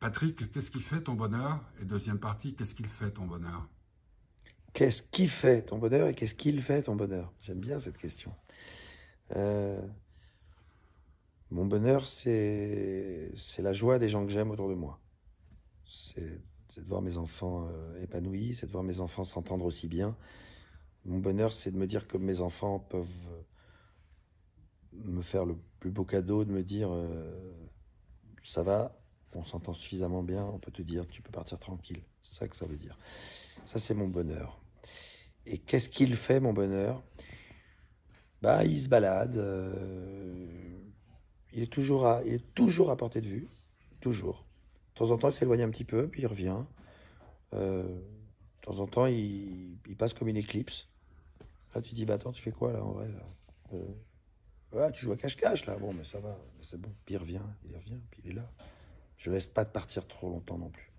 Patrick, qu'est-ce qui fait ton bonheur Et deuxième partie, qu'est-ce qu'il fait ton bonheur Qu'est-ce qui fait ton bonheur et qu'est-ce qu'il fait ton bonheur J'aime bien cette question. Euh, mon bonheur, c'est la joie des gens que j'aime autour de moi. C'est de voir mes enfants euh, épanouis, c'est de voir mes enfants s'entendre aussi bien. Mon bonheur, c'est de me dire que mes enfants peuvent me faire le plus beau cadeau, de me dire euh, ça va, on s'entend suffisamment bien, on peut te dire tu peux partir tranquille. C'est ça que ça veut dire. Ça, c'est mon bonheur. Et qu'est-ce qu'il fait, mon bonheur Bah, il se balade. Euh, il, est toujours à, est toujours à portée de vue. Toujours. De temps en temps, il s'éloigne un petit peu, puis il revient. Euh, de temps en temps, il, passe comme une éclipse. Là, tu dis, bah attends, tu fais quoi là en vrai là euh, tu joues à cache-cache là, bon, mais ça va, c'est bon. Puis il revient, il revient, puis il est là je laisse pas de partir trop longtemps non plus.